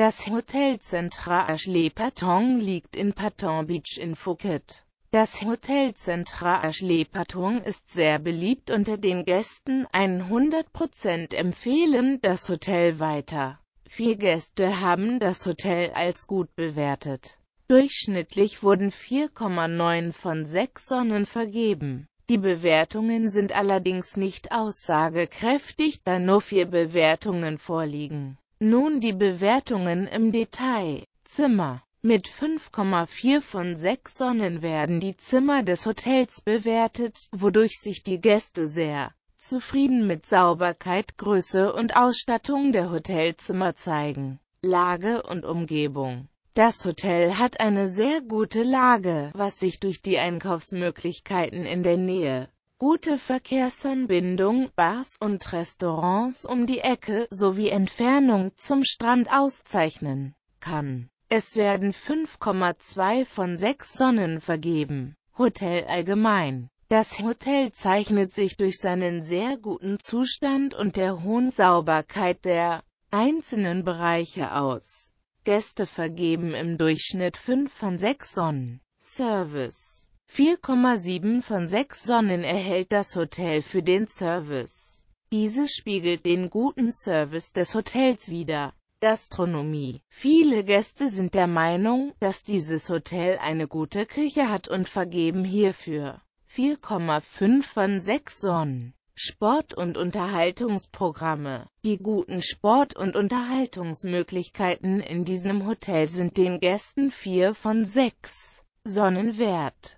Das Hotel Central Ashley Patong liegt in Patong Beach in Phuket. Das Hotel Central Ashley Patong ist sehr beliebt unter den Gästen, 100% empfehlen das Hotel weiter. Vier Gäste haben das Hotel als gut bewertet. Durchschnittlich wurden 4,9 von 6 Sonnen vergeben. Die Bewertungen sind allerdings nicht aussagekräftig, da nur vier Bewertungen vorliegen. Nun die Bewertungen im Detail. Zimmer mit 5,4 von 6 Sonnen werden die Zimmer des Hotels bewertet, wodurch sich die Gäste sehr zufrieden mit Sauberkeit, Größe und Ausstattung der Hotelzimmer zeigen. Lage und Umgebung Das Hotel hat eine sehr gute Lage, was sich durch die Einkaufsmöglichkeiten in der Nähe gute Verkehrsanbindung, Bars und Restaurants um die Ecke sowie Entfernung zum Strand auszeichnen kann. Es werden 5,2 von 6 Sonnen vergeben. Hotel allgemein das Hotel zeichnet sich durch seinen sehr guten Zustand und der hohen Sauberkeit der einzelnen Bereiche aus. Gäste vergeben im Durchschnitt 5 von 6 Sonnen. Service 4,7 von 6 Sonnen erhält das Hotel für den Service. Dieses spiegelt den guten Service des Hotels wider. Gastronomie. Viele Gäste sind der Meinung, dass dieses Hotel eine gute Küche hat und vergeben hierfür 4,5 von 6 Sonnen. Sport- und Unterhaltungsprogramme. Die guten Sport- und Unterhaltungsmöglichkeiten in diesem Hotel sind den Gästen 4 von 6 Sonnen wert.